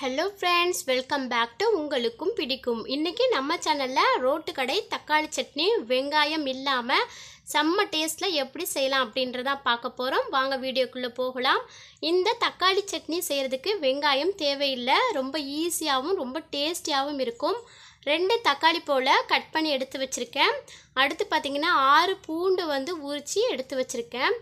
hello friends welcome back to உங்களுக்கும் பிடிக்கும் இன்றைக்கி நம்ம சேனலில் ரோட்டு கடை தக்காளி சட்னி வெங்காயம் இல்லாமல் செம்ம டேஸ்ட்டில் எப்படி செய்யலாம் அப்படின்றதான் பார்க்க போகிறோம் வாங்க வீடியோக்குள்ளே போகலாம் இந்த தக்காளி சட்னி செய்கிறதுக்கு வெங்காயம் தேவையில்லை ரொம்ப ஈஸியாகவும் ரொம்ப டேஸ்டியாகவும் இருக்கும் ரெண்டு தக்காளி போல் கட் பண்ணி எடுத்து வச்சுருக்கேன் அடுத்து பார்த்திங்கன்னா ஆறு பூண்டு வந்து உரித்து எடுத்து வச்சுருக்கேன்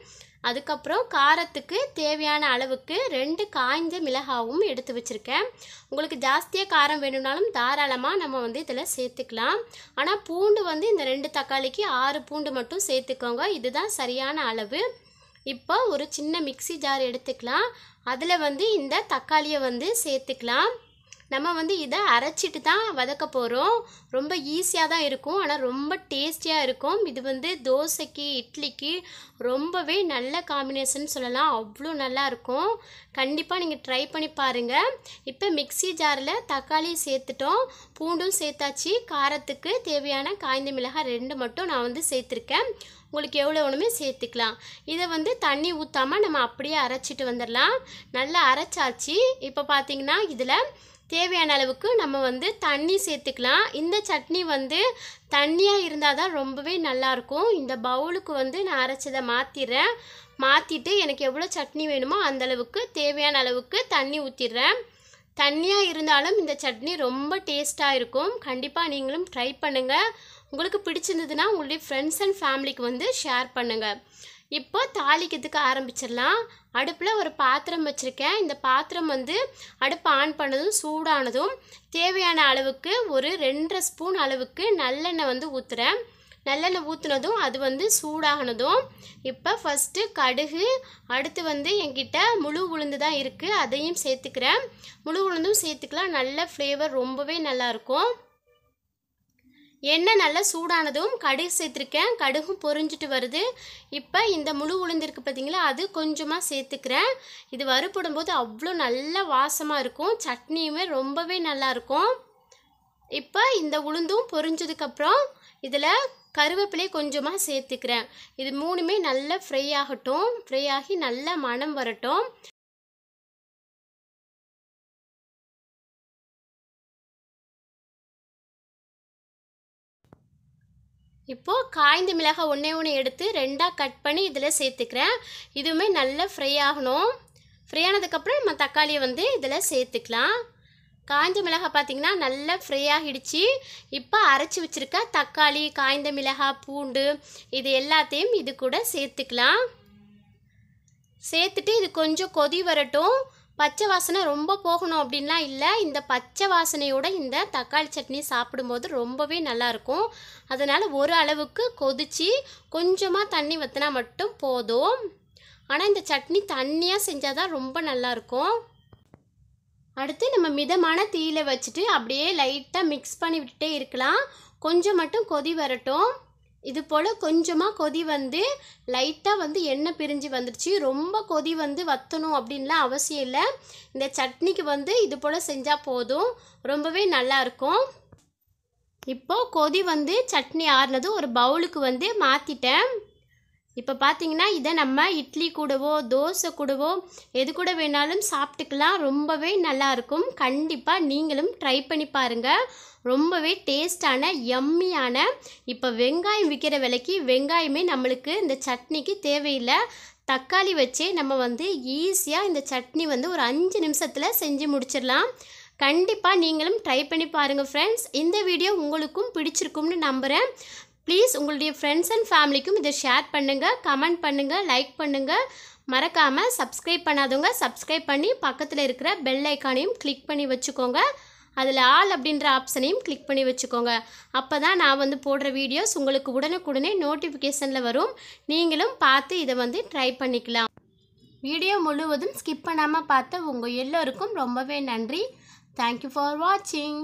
அதுக்கப்புறம் காரத்துக்கு தேவையான அளவுக்கு ரெண்டு காய்ஞ்ச மிளகாவும் எடுத்து வச்சுருக்கேன் உங்களுக்கு ஜாஸ்தியாக காரம் வேணும்னாலும் தாராளமாக நம்ம வந்து இதில் சேர்த்துக்கலாம் ஆனால் பூண்டு வந்து இந்த ரெண்டு தக்காளிக்கு ஆறு பூண்டு மட்டும் சேர்த்துக்கோங்க இதுதான் சரியான அளவு இப்போ ஒரு சின்ன மிக்சி ஜார் எடுத்துக்கலாம் அதில் வந்து இந்த தக்காளியை வந்து சேர்த்துக்கலாம் நம்ம வந்து இதை அரைச்சிட்டு தான் வதக்க போகிறோம் ரொம்ப ஈஸியாக தான் இருக்கும் ஆனால் ரொம்ப டேஸ்டியாக இருக்கும் இது வந்து தோசைக்கு இட்லிக்கு ரொம்பவே நல்ல காம்பினேஷன் சொல்லலாம் அவ்வளோ நல்லாயிருக்கும் கண்டிப்பாக நீங்கள் ட்ரை பண்ணி பாருங்கள் இப்போ மிக்சி ஜாரில் தக்காளி சேர்த்துட்டோம் பூண்டும் சேர்த்தாச்சு காரத்துக்கு தேவையான காய்ந்த மிளகாய் ரெண்டு மட்டும் நான் வந்து சேர்த்துருக்கேன் உங்களுக்கு எவ்வளோ வேணுமே சேர்த்துக்கலாம் இதை வந்து தண்ணி ஊற்றாமல் நம்ம அப்படியே அரைச்சிட்டு வந்துடலாம் நல்லா அரைச்சாச்சு இப்போ பார்த்தீங்கன்னா இதில் தேவையான அளவுக்கு நம்ம வந்து தண்ணி சேர்த்துக்கலாம் இந்த சட்னி வந்து தண்ணியாக இருந்தால் தான் ரொம்பவே நல்லாயிருக்கும் இந்த பவுலுக்கு வந்து நான் அரைச்சதை மாற்றிடுறேன் மாற்றிட்டு எனக்கு எவ்வளோ சட்னி வேணுமோ அந்தளவுக்கு தேவையான அளவுக்கு தண்ணி ஊற்றிடுறேன் தண்ணியாக இருந்தாலும் இந்த சட்னி ரொம்ப டேஸ்ட்டாக இருக்கும் கண்டிப்பாக நீங்களும் ட்ரை பண்ணுங்கள் உங்களுக்கு பிடிச்சிருந்ததுன்னா உங்களுடைய ஃப்ரெண்ட்ஸ் அண்ட் ஃபேமிலிக்கு வந்து ஷேர் பண்ணுங்கள் இப்போ தாளிக்கிறதுக்கு ஆரம்பிச்சிடலாம் அடுப்பில் ஒரு பாத்திரம் வச்சுருக்கேன் இந்த பாத்திரம் வந்து அடுப்பு ஆன் பண்ணதும் சூடானதும் தேவையான அளவுக்கு ஒரு ரெண்டரை ஸ்பூன் அளவுக்கு நல்லெண்ணெய் வந்து ஊற்றுறேன் நல்லெண்ணெய் ஊற்றுனதும் அது வந்து சூடானதும் இப்போ ஃபஸ்ட்டு கடுகு அடுத்து வந்து என்கிட்ட முழு உளுந்து தான் இருக்குது அதையும் சேர்த்துக்கிறேன் முழு உளுந்தும் சேர்த்துக்கலாம் நல்ல ஃப்ளேவர் ரொம்பவே நல்லாயிருக்கும் எண்ணெய் நல்லா சூடானதும் கடுகு சேர்த்துருக்கேன் கடுகும் பொறிஞ்சிட்டு வருது இப்போ இந்த முழு உளுந்திருக்கு பார்த்தீங்களா அது கொஞ்சமாக சேர்த்துக்கிறேன் இது போது அவ்வளோ நல்ல வாசமாக இருக்கும் சட்னியுமே ரொம்பவே நல்லாயிருக்கும் இப்போ இந்த உளுந்தும் பொறிஞ்சதுக்கப்புறம் இதில் கருவேப்பிலையை கொஞ்சமாக சேர்த்துக்கிறேன் இது மூணுமே நல்லா ஃப்ரை ஆகட்டும் ஃப்ரை ஆகி நல்லா மனம் வரட்டும் இப்போது காய்ந்த மிளகாய் ஒன்றே ஒன்று எடுத்து ரெண்டாக கட் பண்ணி இதில் சேர்த்துக்கிறேன் இதுவுமே நல்லா ஃப்ரை ஆகணும் ஃப்ரை ஆனதுக்கப்புறம் நம்ம தக்காளியை வந்து இதில் சேர்த்துக்கலாம் காய்ந்த மிளகாய் பார்த்திங்கன்னா நல்லா ஃப்ரை ஆகிடுச்சு இப்போ அரைச்சி வச்சுருக்க தக்காளி காய்ந்த மிளகாய் பூண்டு இது எல்லாத்தையும் இது கூட சேர்த்துக்கலாம் சேர்த்துட்டு இது கொஞ்சம் கொதி வரட்டும் பச்சை வாசனை ரொம்ப போகணும் அப்படின்லாம் இல்லை இந்த பச்சை வாசனையோட இந்த தக்காளி சட்னி சாப்பிடும்போது ரொம்பவே நல்லாயிருக்கும் அதனால் ஒரு அளவுக்கு கொதித்து கொஞ்சமாக தண்ணி வற்றினா மட்டும் போதும் ஆனால் இந்த சட்னி தண்ணியாக செஞ்சால் தான் ரொம்ப நல்லாயிருக்கும் அடுத்து நம்ம மிதமான தீயில வச்சுட்டு அப்படியே லைட்டாக மிக்ஸ் பண்ணி விட்டுட்டே இருக்கலாம் கொஞ்சம் மட்டும் கொதி வரட்டும் இது போல் கொஞ்சமாக கொதி வந்து லைட்டாக வந்து எண்ணெய் பிரிஞ்சு வந்துடுச்சு ரொம்ப கொதி வந்து வற்றணும் அப்படின்லாம் அவசியம் இல்லை இந்த சட்னிக்கு வந்து இது போல் செஞ்சால் போதும் ரொம்பவே நல்லாயிருக்கும் இப்போது கொதி வந்து சட்னி ஆறுனதும் ஒரு பவுலுக்கு வந்து மாற்றிட்டேன் இப்போ பார்த்தீங்கன்னா இதை நம்ம இட்லி கூடவோ தோசை கூடவோ எது கூட வேணாலும் சாப்பிட்டுக்கலாம் ரொம்பவே நல்லாயிருக்கும் கண்டிப்பாக நீங்களும் ட்ரை பண்ணி பாருங்கள் ரொம்பவே டேஸ்டான எம்மியான இப்போ வெங்காயம் விற்கிற விலைக்கு வெங்காயமே நம்மளுக்கு இந்த சட்னிக்கு தேவையில்லை தக்காளி வச்சே நம்ம வந்து ஈஸியாக இந்த சட்னி வந்து ஒரு அஞ்சு நிமிஷத்தில் செஞ்சு முடிச்சிடலாம் கண்டிப்பாக நீங்களும் ட்ரை பண்ணி பாருங்கள் ஃப்ரெண்ட்ஸ் இந்த வீடியோ உங்களுக்கும் பிடிச்சிருக்கும்னு நம்புகிறேன் ப்ளீஸ் உங்களுடைய ஃப்ரெண்ட்ஸ் அண்ட் ஃபேமிலிக்கும் இதை ஷேர் பண்ணுங்கள் கமெண்ட் பண்ணுங்கள் லைக் பண்ணுங்கள் மறக்காமல் சப்ஸ்கிரைப் பண்ணாதவங்க சப்ஸ்கிரைப் பண்ணி பக்கத்தில் இருக்கிற பெல் ஐக்கானையும் கிளிக் பண்ணி வச்சுக்கோங்க அதில் ஆல் அப்படின்ற ஆப்ஷனையும் கிளிக் பண்ணி வச்சுக்கோங்க அப்போ தான் நான் வந்து போடுற வீடியோஸ் உங்களுக்கு உடனுக்குடனே நோட்டிஃபிகேஷனில் வரும் நீங்களும் பார்த்து இதை வந்து ட்ரை பண்ணிக்கலாம் வீடியோ முழுவதும் ஸ்கிப் பண்ணாமல் பார்த்த உங்கள் எல்லோருக்கும் ரொம்பவே நன்றி தேங்க்யூ ஃபார் வாட்சிங்